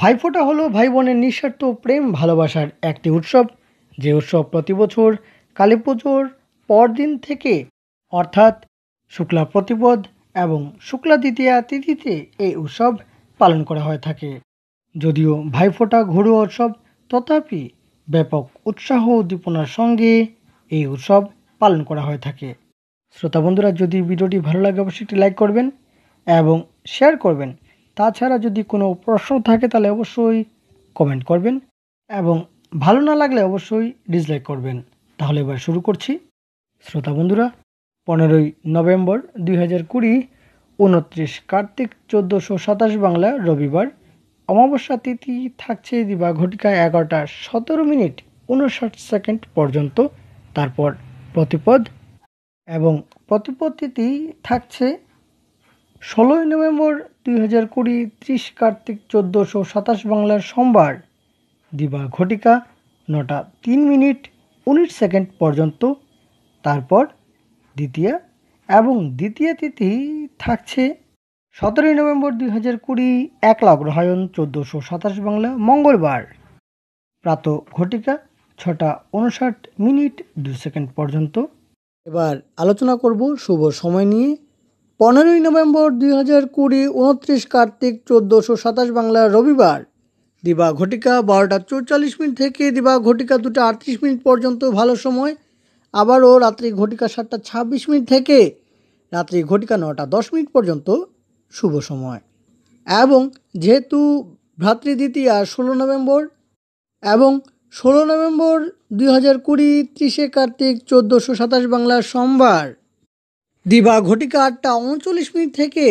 ভাইফোঁটা হলো ভাই বোনের নিঃস্বার্থ প্রেম ভালোবাসার একটি উৎসব যে উৎসব প্রতি বছর কালী পুজোর পরদিন থেকে অর্থাৎ শুক্লা প্রতিপদ এবং শুক্লা দ্বিতীয়া তিথিতে এই উৎসব পালন করা হয়ে থাকে যদিও ভাইফোঁটা ঘরোয়া উৎসব তথাপি ব্যাপক উৎসাহ উদ্দীপনার সঙ্গে এই উৎসব পালন করা হয়ে থাকে শ্রোতা বন্ধুরা যদি ভিডিওটি ভালো লাগে অবশ্যই একটি লাইক করবেন এবং শেয়ার করবেন তাছাড়া যদি কোনো প্রশ্ন থাকে তাহলে অবশ্যই কমেন্ট করবেন এবং ভালো না লাগলে অবশ্যই ডিসলাইক করবেন তাহলে এবার শুরু করছি শ্রোতা বন্ধুরা পনেরোই নভেম্বর দুই হাজার কুড়ি উনত্রিশ কার্তিক চোদ্দোশো সাতাশ বাংলা রবিবার অমাবস্যা তিথি থাকছে দিবা ঘটিকায় এগারোটা সতেরো মিনিট উনষাট সেকেন্ড পর্যন্ত তারপর প্রতিপদ এবং প্রতিপদ তিথি থাকছে ষোলোই নভেম্বর দুই হাজার কুড়ি ত্রিশ কার্তিক চোদ্দোশো সাতাশ বাংলার সোমবার দিবা ঘটিকা নটা তিন মিনিট উনিশ সেকেন্ড পর্যন্ত তারপর দ্বিতীয়া এবং দ্বিতীয় তিথি থাকছে সতেরোই নভেম্বর দুই হাজার কুড়ি একলা গ্রহায়ণ চোদ্দোশো সাতাশ বাংলা মঙ্গলবার প্রাত ঘটিকা ছটা উনষাট মিনিট দু সেকেন্ড পর্যন্ত এবার আলোচনা করব শুভ সময় নিয়ে পনেরোই নভেম্বর দুই হাজার কুড়ি উনত্রিশ কার্তিক চোদ্দোশো সাতাশ বাংলা রবিবার দিবা ঘটিকা বারোটা চৌচল্লিশ মিনিট থেকে দিবা ঘটিকা দুটো আটত্রিশ মিনিট পর্যন্ত ভালো সময় আবারও রাত্রি ঘটিকা সাতটা ছাব্বিশ মিনিট থেকে রাত্রি ঘটিকা নটা দশ মিনিট পর্যন্ত শুভ সময় এবং যেহেতু ভ্রাতৃদ্বিতীয়া ষোলো নভেম্বর এবং ষোলো নভেম্বর দুই হাজার কুড়ি ত্রিশে কার্তিক চোদ্দোশো সাতাশ বাংলা সোমবার দিবা ঘটিকা আটটা উনচল্লিশ মিনিট থেকে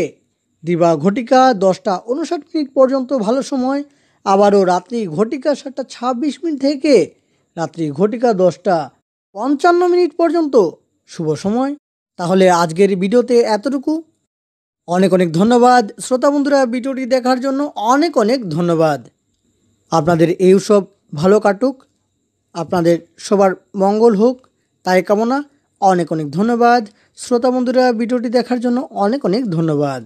দিবা ঘটিকা দশটা উনষাট মিনিট পর্যন্ত ভালো সময় আবারও রাত্রি ঘটিকা সাতটা ছাব্বিশ মিনিট থেকে রাত্রি ঘটিকা দশটা পঞ্চান্ন মিনিট পর্যন্ত শুভ সময় তাহলে আজকের ভিডিওতে এতটুকু অনেক অনেক ধন্যবাদ শ্রোতা বন্ধুরা ভিডিওটি দেখার জন্য অনেক অনেক ধন্যবাদ আপনাদের এই সব ভালো কাটুক আপনাদের সবার মঙ্গল হোক তাই কামনা অনেক অনেক ধন্যবাদ শ্রোতা বন্ধুরা ভিডিওটি দেখার জন্য অনেক অনেক ধন্যবাদ